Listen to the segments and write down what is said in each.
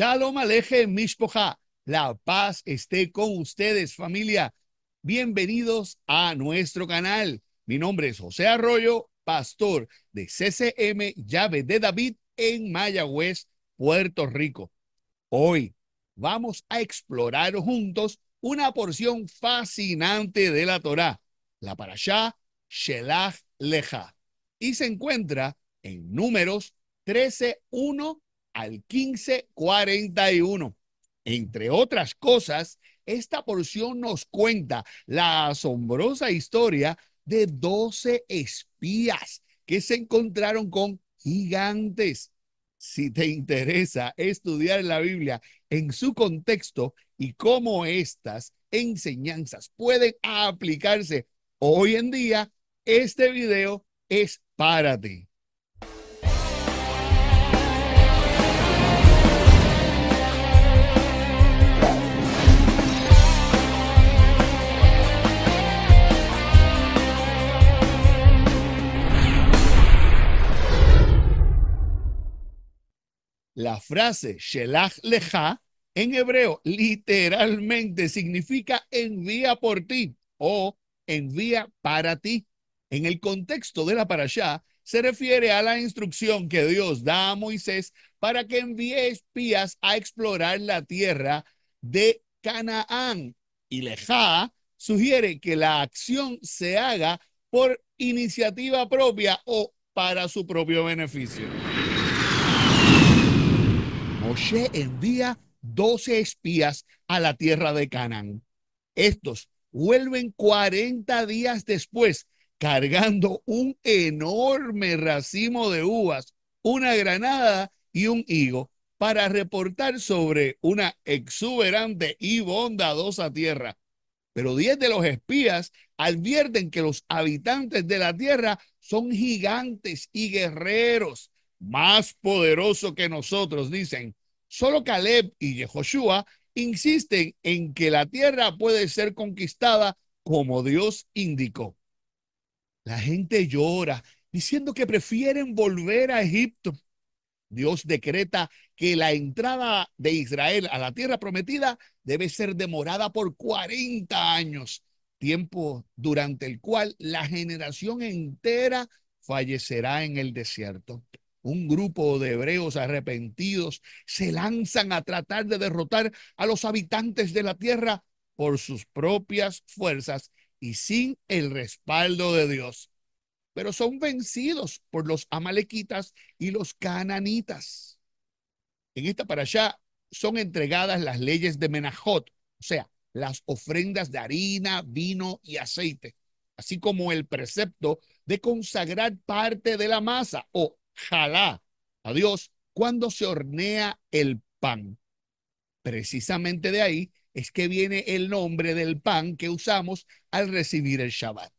Shalom Aleje Mishpoja. La paz esté con ustedes, familia. Bienvenidos a nuestro canal. Mi nombre es José Arroyo, pastor de CCM Llave de David en Mayagüez, Puerto Rico. Hoy vamos a explorar juntos una porción fascinante de la Torá, la Parashá Shelach Leja, y se encuentra en Números 13:1 al 1541. Entre otras cosas, esta porción nos cuenta la asombrosa historia de 12 espías que se encontraron con gigantes. Si te interesa estudiar la Biblia en su contexto y cómo estas enseñanzas pueden aplicarse hoy en día, este video es para ti. La frase Shelach Leja en hebreo literalmente significa envía por ti o envía para ti. En el contexto de la parashá, se refiere a la instrucción que Dios da a Moisés para que envíe espías a explorar la tierra de Canaán. Y Lejá sugiere que la acción se haga por iniciativa propia o para su propio beneficio. Moshe envía 12 espías a la tierra de Canaán. Estos vuelven 40 días después cargando un enorme racimo de uvas, una granada y un higo para reportar sobre una exuberante y bondadosa tierra. Pero diez de los espías advierten que los habitantes de la tierra son gigantes y guerreros, más poderosos que nosotros, dicen. Solo Caleb y jehoshua insisten en que la tierra puede ser conquistada como Dios indicó. La gente llora diciendo que prefieren volver a Egipto. Dios decreta que la entrada de Israel a la tierra prometida debe ser demorada por 40 años, tiempo durante el cual la generación entera fallecerá en el desierto un grupo de hebreos arrepentidos se lanzan a tratar de derrotar a los habitantes de la tierra por sus propias fuerzas y sin el respaldo de Dios. Pero son vencidos por los amalequitas y los cananitas. En esta para allá son entregadas las leyes de Menajot, o sea, las ofrendas de harina, vino y aceite, así como el precepto de consagrar parte de la masa o Jalá, a Dios, cuando se hornea el pan. Precisamente de ahí es que viene el nombre del pan que usamos al recibir el Shabbat.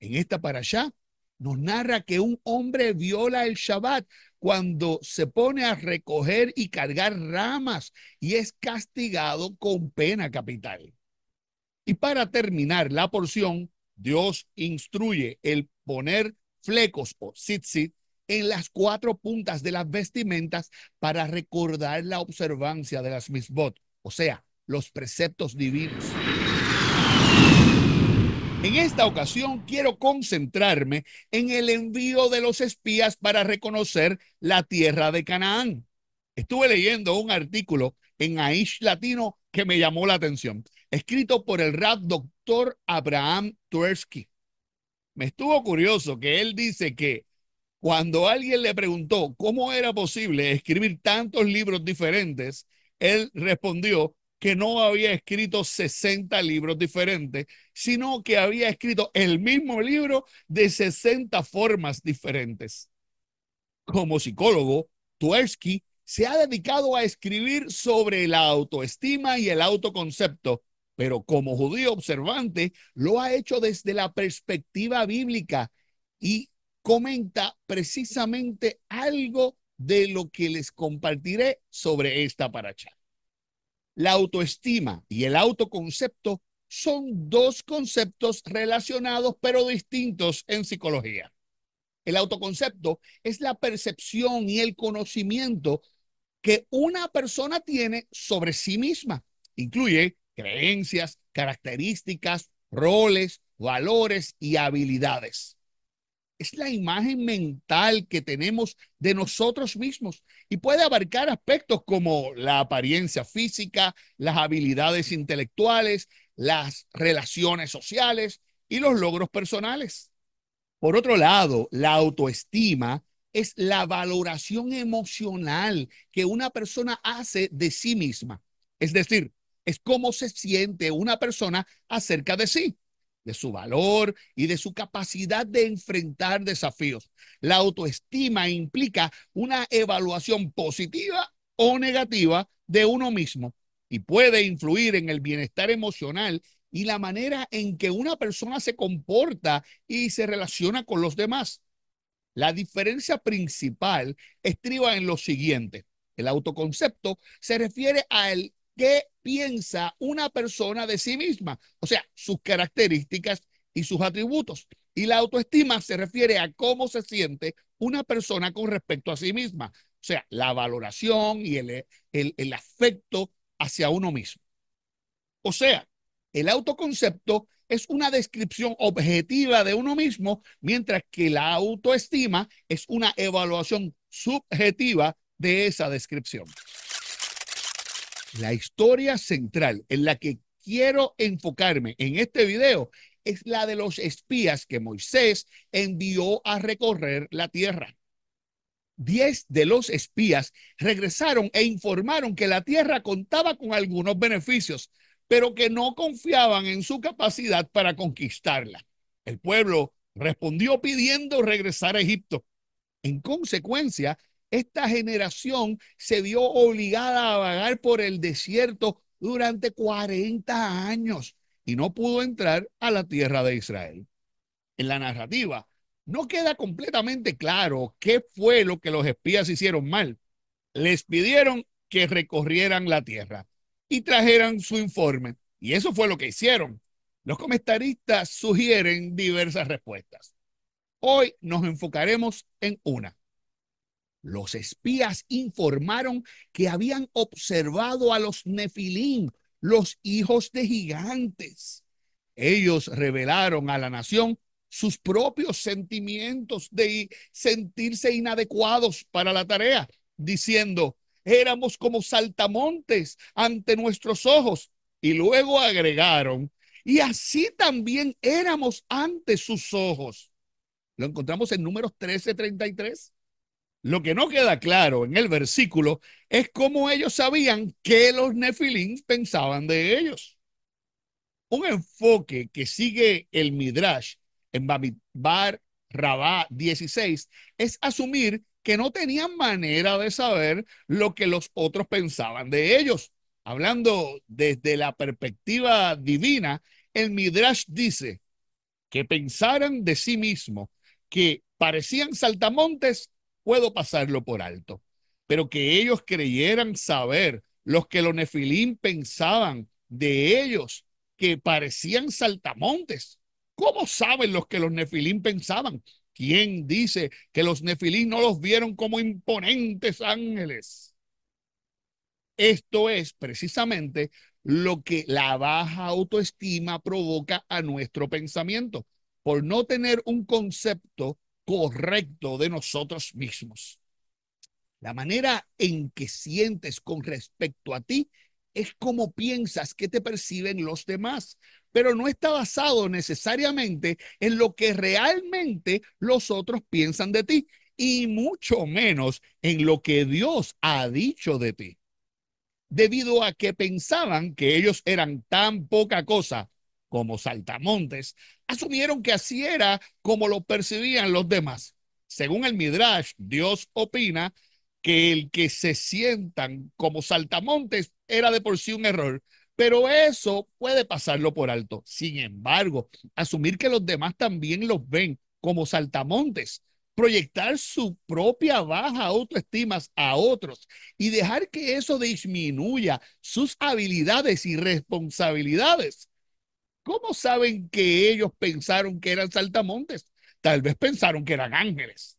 En esta para allá nos narra que un hombre viola el Shabbat cuando se pone a recoger y cargar ramas y es castigado con pena capital. Y para terminar la porción, Dios instruye el poner flecos o tzitzit en las cuatro puntas de las vestimentas para recordar la observancia de las misbot, o sea, los preceptos divinos. En esta ocasión quiero concentrarme en el envío de los espías para reconocer la tierra de Canaán. Estuve leyendo un artículo en Aish Latino que me llamó la atención, escrito por el rap doctor Abraham Twersky. Me estuvo curioso que él dice que cuando alguien le preguntó cómo era posible escribir tantos libros diferentes, él respondió que no había escrito 60 libros diferentes, sino que había escrito el mismo libro de 60 formas diferentes. Como psicólogo, Tversky se ha dedicado a escribir sobre la autoestima y el autoconcepto, pero como judío observante lo ha hecho desde la perspectiva bíblica y comenta precisamente algo de lo que les compartiré sobre esta paracha. La autoestima y el autoconcepto son dos conceptos relacionados pero distintos en psicología. El autoconcepto es la percepción y el conocimiento que una persona tiene sobre sí misma. Incluye creencias, características, roles, valores y habilidades es la imagen mental que tenemos de nosotros mismos y puede abarcar aspectos como la apariencia física, las habilidades intelectuales, las relaciones sociales y los logros personales. Por otro lado, la autoestima es la valoración emocional que una persona hace de sí misma. Es decir, es cómo se siente una persona acerca de sí de su valor y de su capacidad de enfrentar desafíos. La autoestima implica una evaluación positiva o negativa de uno mismo y puede influir en el bienestar emocional y la manera en que una persona se comporta y se relaciona con los demás. La diferencia principal estriba en lo siguiente. El autoconcepto se refiere al qué piensa una persona de sí misma, o sea, sus características y sus atributos. Y la autoestima se refiere a cómo se siente una persona con respecto a sí misma, o sea, la valoración y el, el, afecto hacia uno mismo. O sea, el autoconcepto es una descripción objetiva de uno mismo, mientras que la autoestima es una evaluación subjetiva de esa descripción la historia central en la que quiero enfocarme en este video es la de los espías que Moisés envió a recorrer la tierra. Diez de los espías regresaron e informaron que la tierra contaba con algunos beneficios, pero que no confiaban en su capacidad para conquistarla. El pueblo respondió pidiendo regresar a Egipto. En consecuencia, esta generación se vio obligada a vagar por el desierto durante 40 años y no pudo entrar a la tierra de Israel. En la narrativa no queda completamente claro qué fue lo que los espías hicieron mal. Les pidieron que recorrieran la tierra y trajeran su informe. Y eso fue lo que hicieron. Los comentaristas sugieren diversas respuestas. Hoy nos enfocaremos en una los espías informaron que habían observado a los Nefilim, los hijos de gigantes. Ellos revelaron a la nación sus propios sentimientos de sentirse inadecuados para la tarea, diciendo, éramos como saltamontes ante nuestros ojos. Y luego agregaron, y así también éramos ante sus ojos. Lo encontramos en números 13:33. Lo que no queda claro en el versículo es cómo ellos sabían que los nefilins pensaban de ellos. Un enfoque que sigue el Midrash en Bar Rabá 16 es asumir que no tenían manera de saber lo que los otros pensaban de ellos. Hablando desde la perspectiva divina, el Midrash dice que pensaran de sí mismos que parecían saltamontes puedo pasarlo por alto. Pero que ellos creyeran saber, los que los nefilín pensaban de ellos, que parecían saltamontes. ¿Cómo saben los que los nefilín pensaban? ¿Quién dice que los nefilín no los vieron como imponentes ángeles? Esto es precisamente lo que la baja autoestima provoca a nuestro pensamiento. Por no tener un concepto correcto de nosotros mismos. La manera en que sientes con respecto a ti es como piensas que te perciben los demás, pero no está basado necesariamente en lo que realmente los otros piensan de ti y mucho menos en lo que Dios ha dicho de ti. Debido a que pensaban que ellos eran tan poca cosa como saltamontes, asumieron que así era como lo percibían los demás. Según el Midrash, Dios opina que el que se sientan como saltamontes era de por sí un error, pero eso puede pasarlo por alto. Sin embargo, asumir que los demás también los ven como saltamontes, proyectar su propia baja autoestima a otros y dejar que eso disminuya sus habilidades y responsabilidades ¿Cómo saben que ellos pensaron que eran saltamontes? Tal vez pensaron que eran ángeles.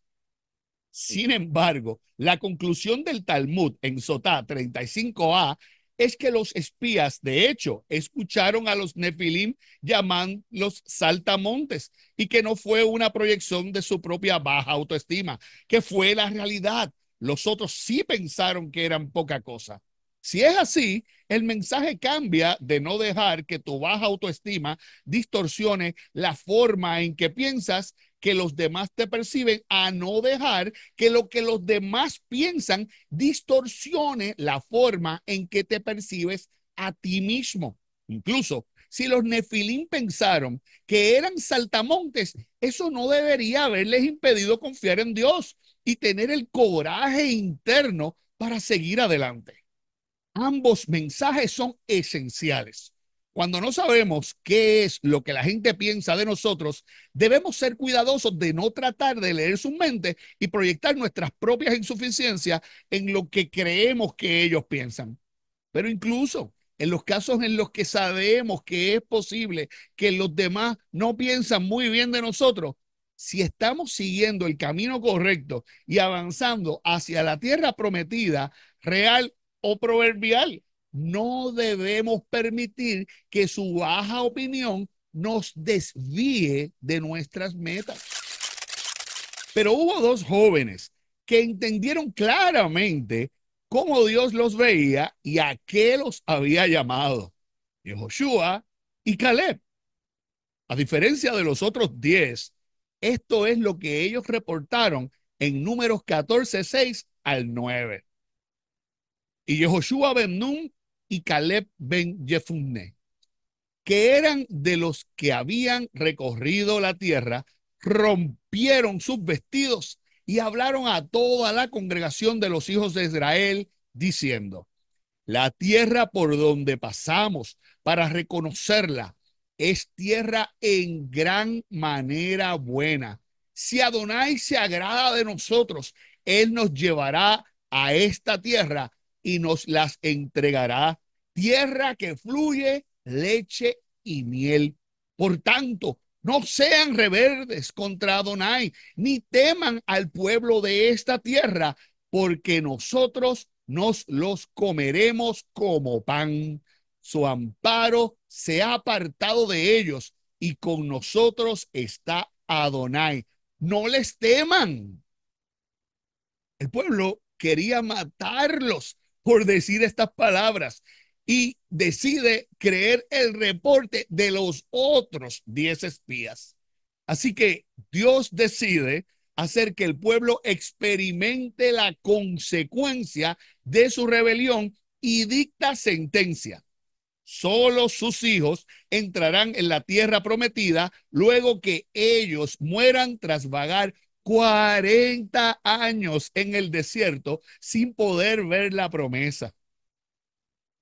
Sin embargo, la conclusión del Talmud en Sotá 35a es que los espías, de hecho, escucharon a los Nefilim llamándolos saltamontes y que no fue una proyección de su propia baja autoestima, que fue la realidad. Los otros sí pensaron que eran poca cosa. Si es así, el mensaje cambia de no dejar que tu baja autoestima distorsione la forma en que piensas que los demás te perciben, a no dejar que lo que los demás piensan distorsione la forma en que te percibes a ti mismo. Incluso si los nefilín pensaron que eran saltamontes, eso no debería haberles impedido confiar en Dios y tener el coraje interno para seguir adelante. Ambos mensajes son esenciales. Cuando no sabemos qué es lo que la gente piensa de nosotros, debemos ser cuidadosos de no tratar de leer su mente y proyectar nuestras propias insuficiencias en lo que creemos que ellos piensan. Pero incluso en los casos en los que sabemos que es posible que los demás no piensan muy bien de nosotros, si estamos siguiendo el camino correcto y avanzando hacia la tierra prometida, real o proverbial. No debemos permitir que su baja opinión nos desvíe de nuestras metas. Pero hubo dos jóvenes que entendieron claramente cómo Dios los veía y a qué los había llamado, Joshua y Caleb. A diferencia de los otros diez, esto es lo que ellos reportaron en números 14, 6 al 9 y Yehoshua ben Nun y Caleb ben Jefunne, que eran de los que habían recorrido la tierra, rompieron sus vestidos y hablaron a toda la congregación de los hijos de Israel, diciendo, la tierra por donde pasamos para reconocerla es tierra en gran manera buena. Si Adonai se agrada de nosotros, Él nos llevará a esta tierra y nos las entregará, tierra que fluye leche y miel. Por tanto, no sean reverdes contra Adonai, ni teman al pueblo de esta tierra, porque nosotros nos los comeremos como pan. Su amparo se ha apartado de ellos y con nosotros está Adonai. No les teman. El pueblo quería matarlos, por decir estas palabras y decide creer el reporte de los otros diez espías. Así que Dios decide hacer que el pueblo experimente la consecuencia de su rebelión y dicta sentencia. Solo sus hijos entrarán en la tierra prometida luego que ellos mueran tras vagar 40 años en el desierto sin poder ver la promesa.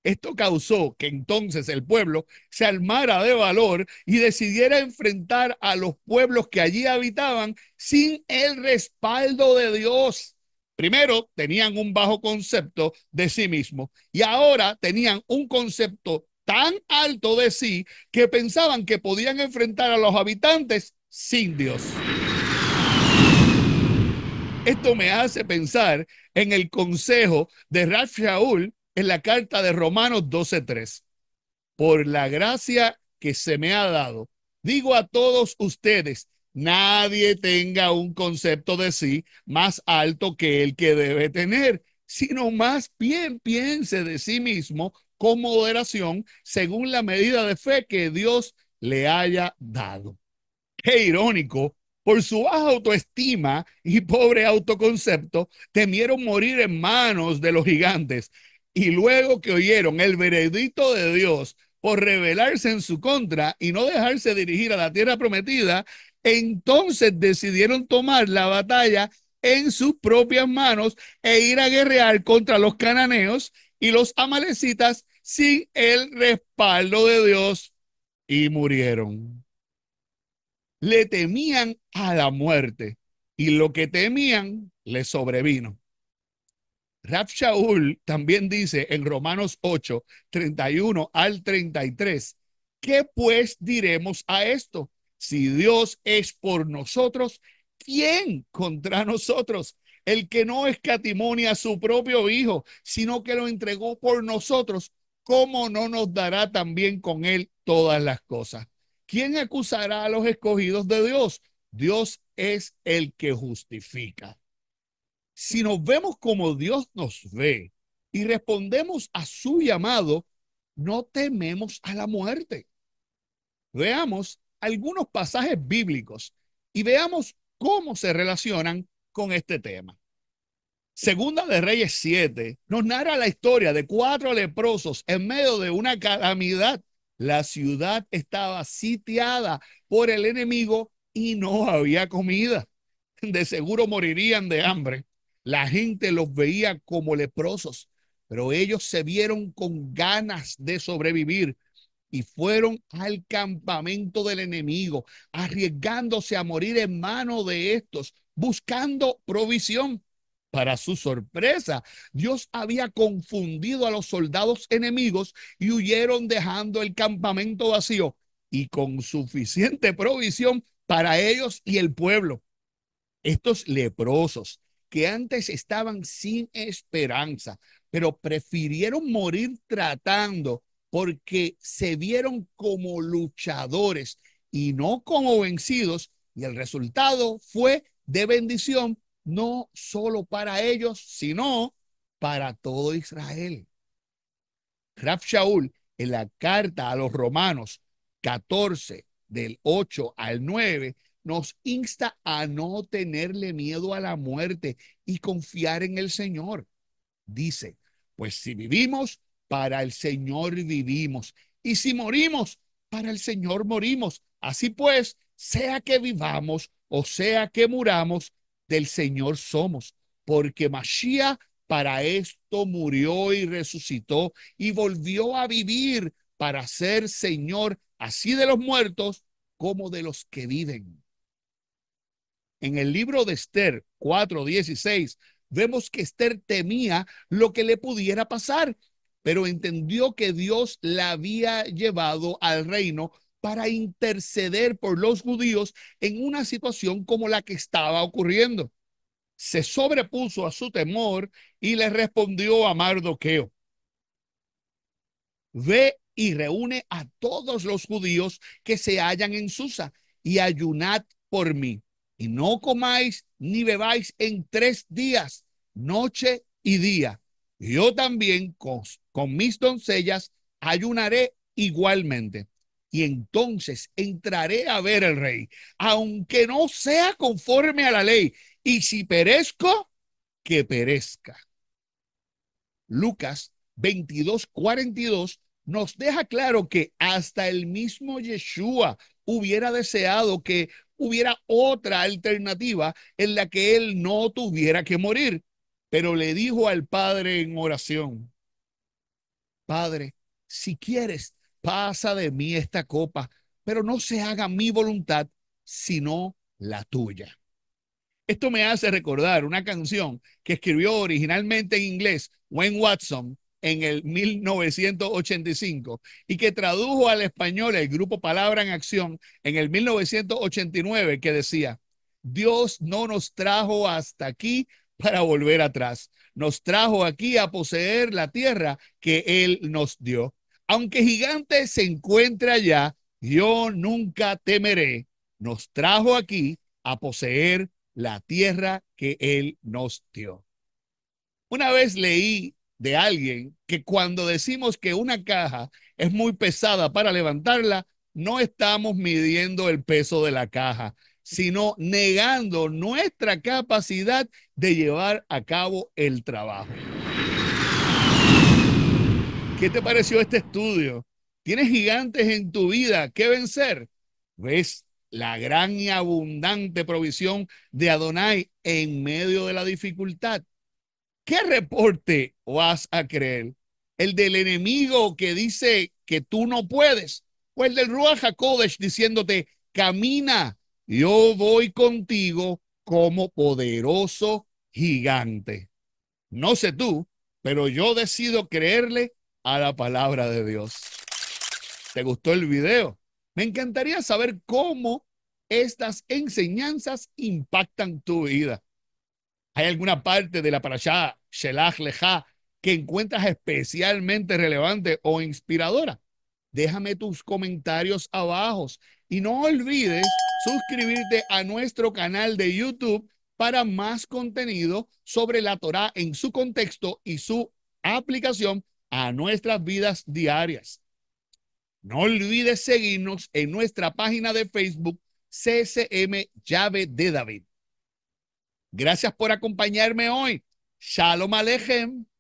Esto causó que entonces el pueblo se armara de valor y decidiera enfrentar a los pueblos que allí habitaban sin el respaldo de Dios. Primero, tenían un bajo concepto de sí mismo y ahora tenían un concepto tan alto de sí que pensaban que podían enfrentar a los habitantes sin Dios. Esto me hace pensar en el consejo de Ralph Shaul en la carta de Romanos 12:3. Por la gracia que se me ha dado, digo a todos ustedes, nadie tenga un concepto de sí más alto que el que debe tener, sino más bien piense de sí mismo con moderación según la medida de fe que Dios le haya dado. Qué irónico por su baja autoestima y pobre autoconcepto, temieron morir en manos de los gigantes. Y luego que oyeron el veredicto de Dios por rebelarse en su contra y no dejarse dirigir a la tierra prometida, entonces decidieron tomar la batalla en sus propias manos e ir a guerrear contra los cananeos y los amalecitas sin el respaldo de Dios y murieron le temían a la muerte y lo que temían le sobrevino. Rab Shaul también dice en Romanos 8, 31 al 33, ¿qué pues diremos a esto? Si Dios es por nosotros, ¿quién contra nosotros? El que no escatimonia a su propio Hijo, sino que lo entregó por nosotros, ¿cómo no nos dará también con él todas las cosas? ¿Quién acusará a los escogidos de Dios? Dios es el que justifica. Si nos vemos como Dios nos ve y respondemos a su llamado, no tememos a la muerte. Veamos algunos pasajes bíblicos y veamos cómo se relacionan con este tema. Segunda de Reyes 7 nos narra la historia de cuatro leprosos en medio de una calamidad la ciudad estaba sitiada por el enemigo y no había comida. De seguro morirían de hambre. La gente los veía como leprosos, pero ellos se vieron con ganas de sobrevivir y fueron al campamento del enemigo, arriesgándose a morir en mano de estos, buscando provisión. Para su sorpresa, Dios había confundido a los soldados enemigos y huyeron dejando el campamento vacío y con suficiente provisión para ellos y el pueblo. Estos leprosos que antes estaban sin esperanza, pero prefirieron morir tratando porque se vieron como luchadores y no como vencidos, y el resultado fue de bendición no solo para ellos, sino para todo Israel. Raf Shaul, en la carta a los romanos 14, del 8 al 9, nos insta a no tenerle miedo a la muerte y confiar en el Señor. Dice, pues si vivimos, para el Señor vivimos. Y si morimos, para el Señor morimos. Así pues, sea que vivamos o sea que muramos, del Señor somos, porque Mashiach para esto murió y resucitó y volvió a vivir para ser Señor así de los muertos como de los que viven. En el libro de Esther 4:16 vemos que Esther temía lo que le pudiera pasar, pero entendió que Dios la había llevado al reino para interceder por los judíos en una situación como la que estaba ocurriendo. Se sobrepuso a su temor y le respondió a Mardoqueo, ve y reúne a todos los judíos que se hallan en Susa y ayunad por mí. Y no comáis ni bebáis en tres días, noche y día. Yo también con, con mis doncellas ayunaré igualmente y entonces entraré a ver al rey, aunque no sea conforme a la ley, y si perezco, que perezca. Lucas 22, 42 nos deja claro que hasta el mismo Yeshua hubiera deseado que hubiera otra alternativa en la que él no tuviera que morir, pero le dijo al Padre en oración, Padre, si quieres, pasa de mí esta copa, pero no se haga mi voluntad, sino la tuya. Esto me hace recordar una canción que escribió originalmente en inglés Wayne Watson en el 1985 y que tradujo al español el grupo Palabra en Acción en el 1989 que decía, Dios no nos trajo hasta aquí para volver atrás, nos trajo aquí a poseer la tierra que Él nos dio. Aunque gigante se encuentre allá, yo nunca temeré. Nos trajo aquí a poseer la tierra que Él nos dio. Una vez leí de alguien que cuando decimos que una caja es muy pesada para levantarla, no estamos midiendo el peso de la caja, sino negando nuestra capacidad de llevar a cabo el trabajo. ¿Qué te pareció este estudio? ¿Tienes gigantes en tu vida ¿qué vencer? ¿Ves la gran y abundante provisión de Adonai en medio de la dificultad? ¿Qué reporte vas a creer? ¿El del enemigo que dice que tú no puedes? ¿O el del Ruach HaKodesh diciéndote, camina, yo voy contigo como poderoso gigante? No sé tú, pero yo decido creerle a la palabra de Dios. ¿Te gustó el video? Me encantaría saber cómo estas enseñanzas impactan tu vida. ¿Hay alguna parte de la parashá Shelach Lejá que encuentras especialmente relevante o inspiradora? Déjame tus comentarios abajo y no olvides suscribirte a nuestro canal de YouTube para más contenido sobre la Torah en su contexto y su aplicación a nuestras vidas diarias. No olvides seguirnos en nuestra página de Facebook CSM Llave de David. Gracias por acompañarme hoy. Shalom Alejem.